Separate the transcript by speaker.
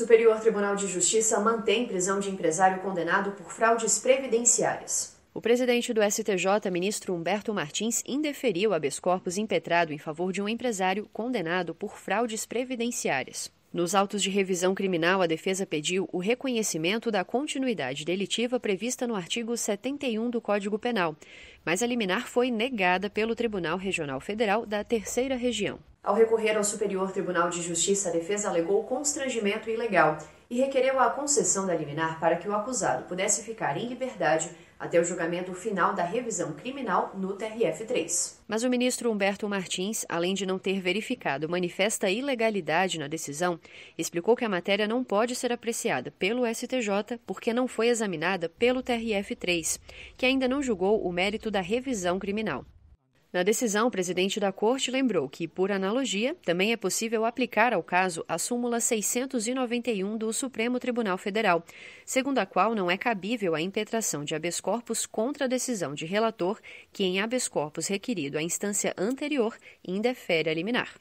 Speaker 1: Superior Tribunal de Justiça mantém prisão de empresário condenado por fraudes previdenciárias. O presidente do STJ, ministro Humberto Martins, indeferiu habeas corpus impetrado em favor de um empresário condenado por fraudes previdenciárias. Nos autos de revisão criminal, a defesa pediu o reconhecimento da continuidade delitiva prevista no artigo 71 do Código Penal, mas a liminar foi negada pelo Tribunal Regional Federal da Terceira Região. Ao recorrer ao Superior Tribunal de Justiça, a defesa alegou constrangimento ilegal e requereu a concessão da liminar para que o acusado pudesse ficar em liberdade até o julgamento final da revisão criminal no TRF-3. Mas o ministro Humberto Martins, além de não ter verificado manifesta ilegalidade na decisão, explicou que a matéria não pode ser apreciada pelo STJ porque não foi examinada pelo TRF-3, que ainda não julgou o mérito da revisão criminal. Na decisão, o presidente da Corte lembrou que, por analogia, também é possível aplicar ao caso a súmula 691 do Supremo Tribunal Federal, segundo a qual não é cabível a impetração de habeas corpus contra a decisão de relator que, em habeas corpus requerido à instância anterior, indefere a liminar.